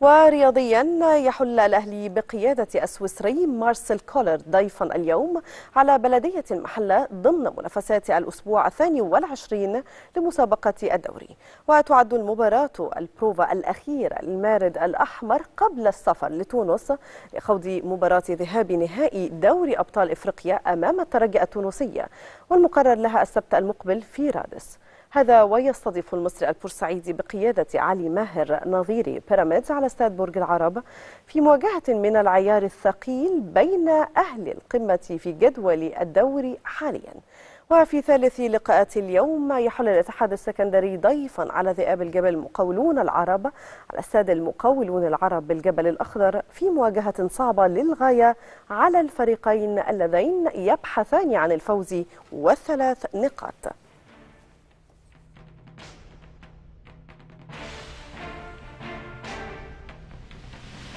ورياضيا يحل الأهلي بقيادة السويسري مارسيل كولر ضيفا اليوم على بلدية المحلة ضمن منافسات الأسبوع الثاني والعشرين لمسابقة الدوري وتعد المباراة البروفا الأخيرة للمارد الأحمر قبل السفر لتونس لخوض مباراة ذهاب نهائي دوري أبطال إفريقيا أمام الترجي التونسية والمقرر لها السبت المقبل في رادس هذا ويستضيف المصري البورسعيدي بقيادة علي ماهر نظيري بيراميدز على استاد برج العرب في مواجهة من العيار الثقيل بين أهل القمة في جدول الدوري حاليا وفي ثالث لقاءات اليوم يحل الاتحاد السكندري ضيفا على ذئاب الجبل مقاولون العرب على استاد المقاولون العرب بالجبل الأخضر في مواجهة صعبة للغاية على الفريقين اللذين يبحثان عن الفوز والثلاث نقاط